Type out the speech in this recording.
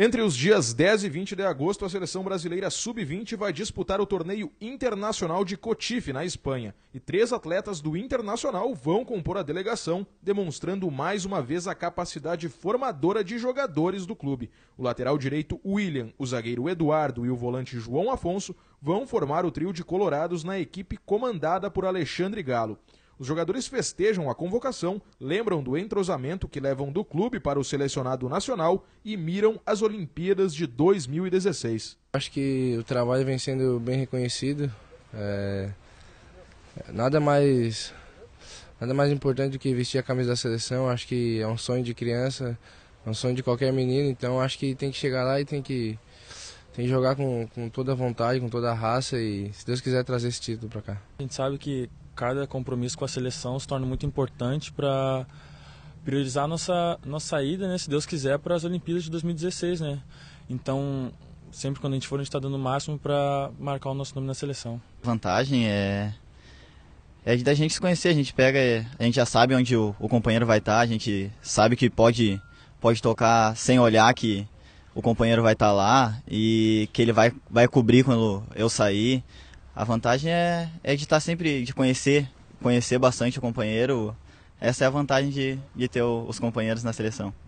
Entre os dias 10 e 20 de agosto, a seleção brasileira sub-20 vai disputar o torneio internacional de Cotife, na Espanha. E três atletas do Internacional vão compor a delegação, demonstrando mais uma vez a capacidade formadora de jogadores do clube. O lateral direito William, o zagueiro Eduardo e o volante João Afonso vão formar o trio de colorados na equipe comandada por Alexandre Galo. Os jogadores festejam a convocação, lembram do entrosamento que levam do clube para o selecionado nacional e miram as Olimpíadas de 2016. Acho que o trabalho vem sendo bem reconhecido. É... Nada mais nada mais importante do que vestir a camisa da seleção. Acho que é um sonho de criança, é um sonho de qualquer menino. Então acho que tem que chegar lá e tem que tem que jogar com, com toda a vontade, com toda a raça e, se Deus quiser, trazer esse título para cá. A gente sabe que cada compromisso com a seleção se torna muito importante para priorizar a nossa nossa ida, né, se Deus quiser, para as Olimpíadas de 2016, né? Então, sempre quando a gente for, a gente está dando o máximo para marcar o nosso nome na seleção. Vantagem é é da gente se conhecer, a gente pega, a gente já sabe onde o, o companheiro vai estar, tá, a gente sabe que pode pode tocar sem olhar que o companheiro vai estar tá lá e que ele vai vai cobrir quando eu sair a vantagem é, é de estar tá sempre, de conhecer, conhecer bastante o companheiro. Essa é a vantagem de, de ter os companheiros na seleção.